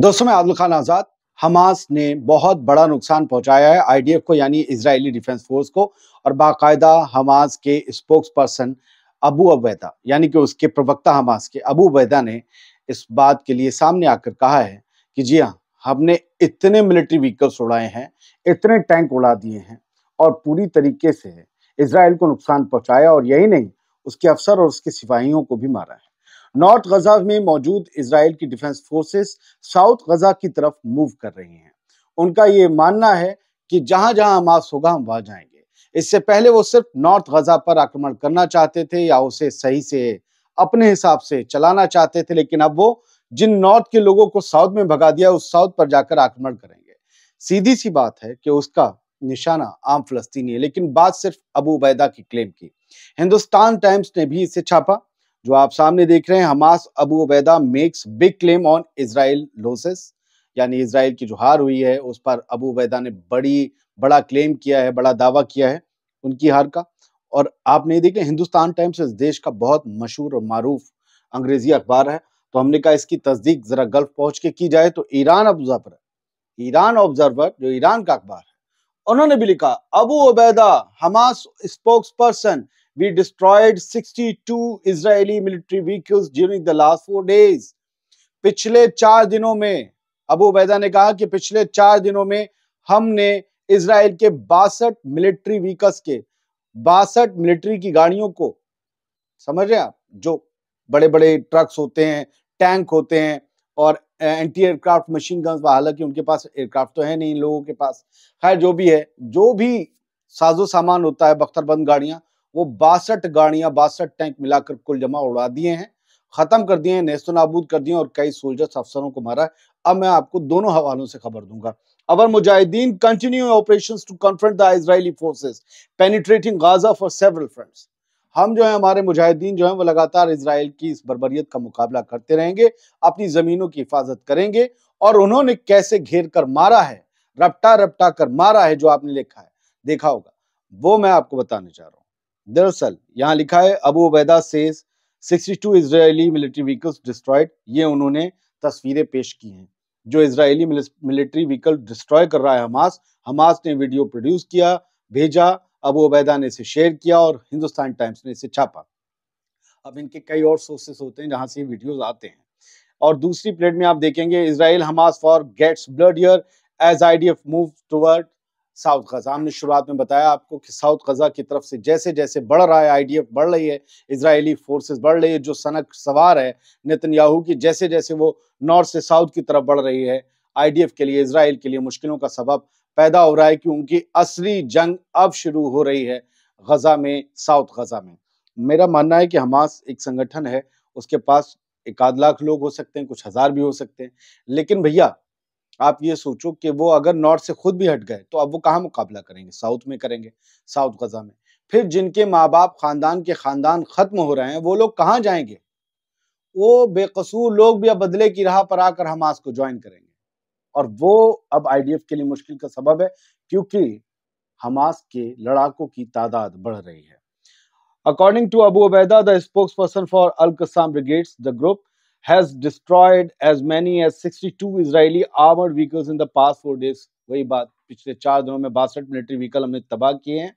दोस्तों मैं आदुल खान आज़ाद हमास ने बहुत बड़ा नुकसान पहुंचाया है आईडीएफ को यानी इसराइली डिफेंस फोर्स को और बाकायदा हमास के स्पोक्स पर्सन अबू अबैदा यानी कि उसके प्रवक्ता हमास के अबू अबैदा ने इस बात के लिए सामने आकर कहा है कि जी हाँ हमने इतने मिलिट्री व्हीकल्स उड़ाए हैं इतने टैंक उड़ा दिए हैं और पूरी तरीके से इसराइल को नुकसान पहुंचाया और यही नहीं उसके अफसर और उसके सिपाहियों को भी मारा है नॉर्थ गजा में मौजूद इसराइल की डिफेंस फोर्सेस साउथ गजा की तरफ मूव कर रही हैं उनका ये मानना है कि जहां जहां हमास होगा हम वहां जाएंगे इससे पहले वो सिर्फ नॉर्थ गजा पर आक्रमण करना चाहते थे या उसे सही से अपने हिसाब से चलाना चाहते थे लेकिन अब वो जिन नॉर्थ के लोगों को साउथ में भगा दिया उस साउथ पर जाकर आक्रमण करेंगे सीधी सी बात है कि उसका निशाना आम फलस्तीनी है लेकिन बात सिर्फ अबू उबैदा की क्लेम की हिंदुस्तान टाइम्स ने भी इसे छापा जो आप सामने देख रहे हैं Hamas Abu Obaida makes big claim on Israel losses यानी इसराइल की जो हार हुई है उस पर अबू अबैदा ने बड़ी बड़ा क्लेम किया है बड़ा दावा किया है उनकी हार का और आपने नहीं देखें हिंदुस्तान टाइम्स इस देश का बहुत मशहूर और मरूफ अंग्रेजी अखबार है तो हमने कहा इसकी तस्दीक ज़रा गल्फ पहुंच के की जाए तो ईरान ऑब्जर्वर ईरान ऑब्जर्वर जो ईरान का अखबार है उन्होंने भी लिखा Abu Ubaida Hamas spokesperson We destroyed 62 Israeli military vehicles during the last four days. पिछले चार दिनों में अबू उबैदा ने कहा कि पिछले चार दिनों में हमने इसराइल के बासठ मिलिट्री व्हीकल्स के बासठ मिलिट्री की गाड़ियों को समझ रहे आप जो बड़े बड़े ट्रक्स होते हैं टैंक होते हैं और एंटी एयरक्राफ्ट मशीन गन्स हालांकि उनके पास एयरक्राफ्ट तो है नहीं इन लोगों के पास खैर जो भी है जो भी साजो सामान होता है बख्तरबंद गाड़ियां वो बासठ गाड़ियां बासठ टैंक मिलाकर कुल जमा उड़ा दिए हैं खत्म कर दिए हैं नेस्तो नाबूद कर दिए और कई सोल्जर्स अफसरों को मारा है अब मैं आपको दोनों हवालों से खबर दूंगा अवर मुजाहिदीन continue operation to confront the forces penetrating Gaza for several fronts हम जो है हमारे मुजाहिदीन जो है वो लगातार इसराइल की इस बरबरीत का मुकाबला करते रहेंगे अपनी ज़मीनों की हिफाजत करेंगे और उन्होंने कैसे घेर कर मारा है रपटा रपटा कर मारा है जो आपने लिखा है देखा होगा वो मैं आपको बताने जा रहा हूँ दरअसल यहाँ लिखा है Abu Ubaida says 62 military vehicles destroyed ये उन्होंने तस्वीरें पेश की हैं जो इसराइली मिलिट्री व्हीकल डिस्ट्रॉय कर रहा है हमास हमास ने वीडियो प्रोड्यूस किया भेजा अबू उबैदा ने इसे शेयर किया और हिंदुस्तान टाइम्स ने इसे छापा अब इनके कई और सोर्सेस होते हैं जहाँ से वीडियोज आते हैं और दूसरी प्लेट में आप देखेंगे Israel Hamas for gets blood year as I D F move toward south Gaza हमने शुरुआत में बताया आपको कि साउथ गजा की तरफ से जैसे जैसे बढ़ रहा है आई बढ़ रही है इसराइली फोर्सेस बढ़ रही है जो सनक सवार है नितिन की जैसे जैसे वो नॉर्थ से साउथ की तरफ बढ़ रही है आई के लिए इसराइल के लिए मुश्किलों का सबब पैदा हो रहा है कि उनकी असली जंग अब शुरू हो रही है गजा में साउथ गजा में मेरा मानना है कि हमास एक संगठन है उसके पास एक आध लाख लोग हो सकते हैं कुछ हज़ार भी हो सकते हैं लेकिन भैया आप ये सोचो कि वो अगर नॉर्थ से खुद भी हट गए तो अब वो कहाँ मुकाबला करेंगे साउथ में करेंगे साउथ गजा में फिर जिनके माँ बाप खानदान के खानदान ख़त्म हो रहे हैं वो लोग कहाँ जाएंगे वो बेकसूर लोग भी अब बदले की राह पर आकर हमास को ज्वाइन करेंगे और वो अब आईडीएफ के लिए मुश्किल का सबब है क्योंकि हमास के लड़ाकों की तादाद बढ़ रही है according to Abu Obaida the spokesperson for Al Qassam brigades the group has destroyed as many as 62 Israeli armored vehicles in the past four days. वही बात पिछले चार दिनों में बासठ मिलिट्री व्हीकल हमने तबाह किए हैं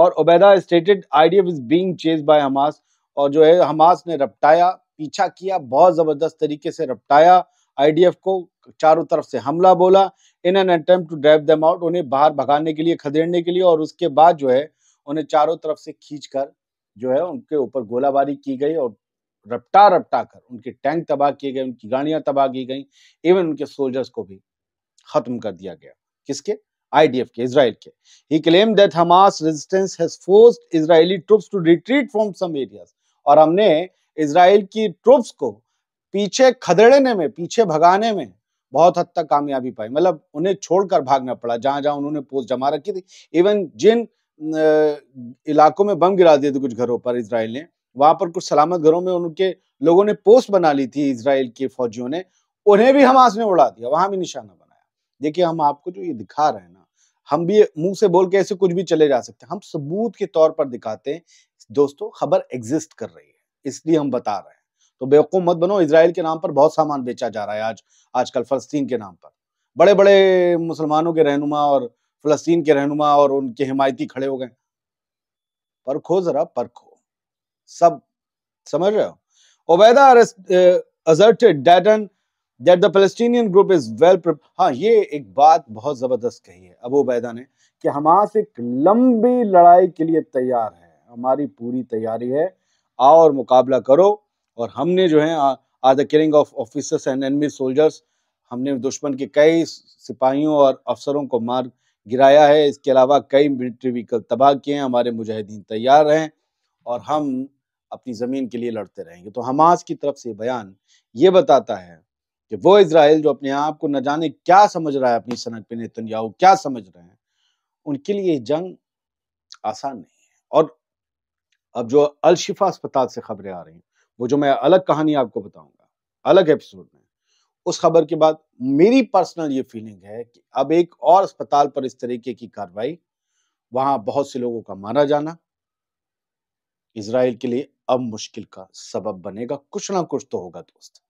और Ubaida stated IDF is being chased by Hamas और जो है हमास ने रपटाया पीछा किया बहुत ज़बरदस्त तरीके से रपटाया आईडीएफ को चारों तरफ से हमला बोला in an attempt to drive them out उन्हें बाहर भगाने के लिए खदेड़ने के लिए और उसके बाद जो है उन्हें चारों तरफ से खींच कर जो है उनके ऊपर गोलाबारी की गई और रपटा रपटा कर उनके टैंक तबाह किए गए उनकी गाड़ियां तबाह की गई इवन उनके सोल्जर्स को भी खत्म कर दिया गया किसके आईडीएफ के इसराइल के ही claim that Hamas resistance has forced Israeli troops to retreat from some areas और हमने इसराइल की ट्रुप्स को पीछे खदेड़ने में पीछे भगाने में बहुत हद तक कामयाबी पाई मतलब उन्हें छोड़कर भागना पड़ा जहां जहां उन्होंने पोस्ट जमा रखी थी इवन जिन इलाकों में बम गिरा दिए थे कुछ घरों पर इसराइल ने वहां पर कुछ सलामत घरों में उनके लोगों ने पोस्ट बना ली थी इसराइल के फौजियों ने उन्हें भी हमास ने उड़ा दिया वहां भी निशाना बनाया देखिए हम आपको जो ये दिखा रहे हैं ना हम भी मुंह से बोल के ऐसे कुछ भी चले जा सकते हैं हम सबूत के तौर पर दिखाते हैं दोस्तों खबर एग्जिस्ट कर रही है इसलिए हम बता रहे हैं तो बेवकूफ़ मत बनो इसराइल के नाम पर बहुत सामान बेचा जा रहा है आज आजकल फ़लस्तीन के नाम पर बड़े बड़े मुसलमानों के रहनुमा और फ़लस्तीन के रहनुमा और उनके हिमायती खड़े हो गए परखो ज़रा परखो सब समझ रहे हो Obaida asserted that an that the Palestinian group is well हाँ ये एक बात बहुत ज़बरदस्त कही है अबू उबैदा ने कि हमास एक लंबी लड़ाई के लिए तैयार है हमारी पूरी तैयारी है आओ और मुकाबला करो और हमने जो है are the killing of officers and enemy soldiers हमने दुश्मन के कई सिपाहियों और अफसरों को मार गिराया है इसके अलावा कई मिलिट्री व्हीकल तबाह किए हैं हमारे मुजाहिदीन तैयार हैं और हम अपनी ज़मीन के लिए लड़ते रहेंगे तो हमास की तरफ से बयान ये बताता है कि वो इसराइल जो अपने आप को न जाने क्या समझ रहा है अपनी सनक पे नितनयाहु क्या समझ रहे हैं उनके लिए जंग आसान नहीं है और अब जो अलशिफा अस्पताल से खबरें आ रही हैं वो जो मैं अलग कहानी आपको बताऊंगा अलग एपिसोड में उस खबर के बाद मेरी पर्सनल ये फीलिंग है कि अब एक और अस्पताल पर इस तरीके की कार्रवाई वहां बहुत से लोगों का मारा जाना इसराइल के लिए अब मुश्किल का सबब बनेगा कुछ ना कुछ तो होगा दोस्त